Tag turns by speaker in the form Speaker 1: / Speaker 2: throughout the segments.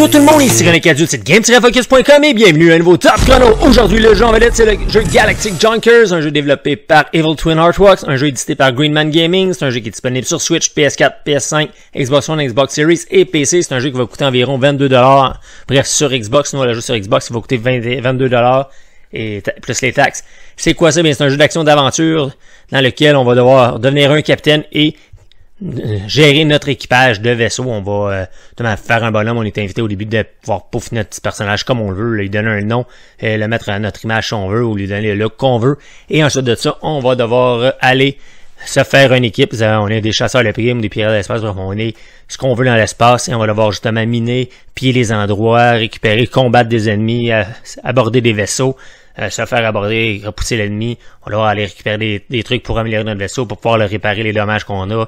Speaker 1: Bonjour tout le monde, ici René Cadieux de game et bienvenue à un nouveau Top Chrono. Aujourd'hui, le jeu en vedette, c'est le jeu Galactic Junkers, un jeu développé par Evil Twin Artworks, un jeu édité par Greenman Gaming, c'est un jeu qui est disponible sur Switch, PS4, PS5, Xbox One, Xbox Series et PC. C'est un jeu qui va coûter environ 22$. Bref, sur Xbox, nous, le jeu sur Xbox, il va coûter 22$ et plus les taxes. C'est quoi ça? c'est un jeu d'action d'aventure dans lequel on va devoir devenir un capitaine et gérer notre équipage de vaisseau. On va euh, faire un bonhomme. On est invité au début de pouvoir Pouf notre personnage comme on le veut, lui donner un nom, et euh, le mettre à notre image si on veut, ou lui donner le qu'on veut. Et ensuite de ça, on va devoir aller se faire une équipe. On est des chasseurs de primes, des pirates d'espace l'espace, on est ce qu'on veut dans l'espace et on va devoir justement miner, piller les endroits, récupérer, combattre des ennemis, aborder des vaisseaux, euh, se faire aborder, repousser l'ennemi. On va aller récupérer des, trucs pour améliorer notre vaisseau, pour pouvoir le réparer les dommages qu'on a.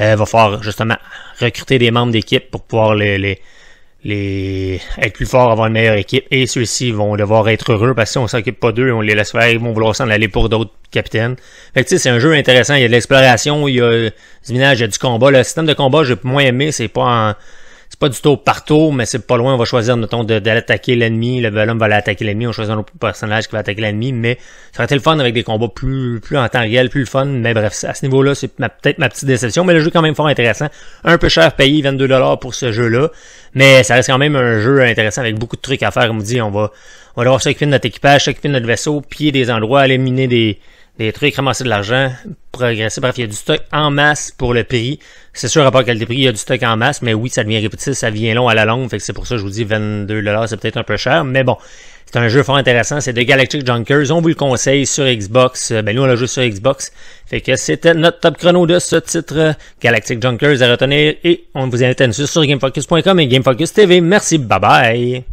Speaker 1: Euh, va falloir justement recruter des membres d'équipe pour pouvoir les, les, les être plus forts, avoir une meilleure équipe. Et ceux-ci vont devoir être heureux parce que si on s'occupe pas d'eux, on les laisse faire, ils vont vouloir s'en aller pour d'autres capitaines. Fait que c'est un jeu intéressant. Il y a de l'exploration, il y a du minage, il y a du combat. Le système de combat, j'ai moins aimé, c'est pas un c'est pas du tout partout, mais c'est pas loin. On va choisir, mettons, d'aller attaquer l'ennemi. Le bonhomme va aller attaquer l'ennemi. On choisit un autre personnage qui va attaquer l'ennemi. Mais ça serait été le fun avec des combats plus, plus en temps réel, plus le fun. Mais bref, à ce niveau-là, c'est peut-être ma petite déception. Mais le jeu est quand même fort intéressant. Un peu cher payé, 22$ pour ce jeu-là. Mais ça reste quand même un jeu intéressant avec beaucoup de trucs à faire. On me dit, on va, on va devoir s'occuper de notre équipage, s'occuper de notre vaisseau, piller des endroits, aller miner des, des trucs ramasser de l'argent, progresser. Bref, il y a du stock en masse pour le prix. C'est sûr, à qu'elle des prix il y a du stock en masse, mais oui, ça devient répétitif, ça vient long à la longue. Fait que c'est pour ça que je vous dis 22$, dollars, c'est peut-être un peu cher, mais bon. C'est un jeu fort intéressant, c'est de Galactic Junkers. On vous le conseille sur Xbox. Euh, ben nous on l'a joué sur Xbox. Fait que c'était notre top chrono de ce titre Galactic Junkers à retenir et on vous invite à nous suivre sur gamefocus.com et GameFocus TV. Merci, bye bye.